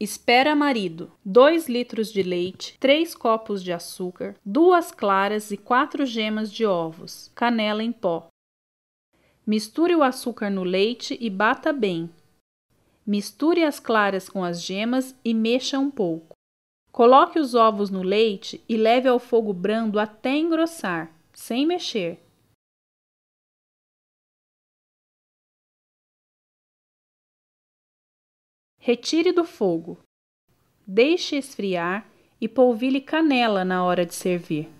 Espera marido, 2 litros de leite, 3 copos de açúcar, duas claras e 4 gemas de ovos, canela em pó. Misture o açúcar no leite e bata bem. Misture as claras com as gemas e mexa um pouco. Coloque os ovos no leite e leve ao fogo brando até engrossar, sem mexer. Retire do fogo. Deixe esfriar e polvilhe canela na hora de servir.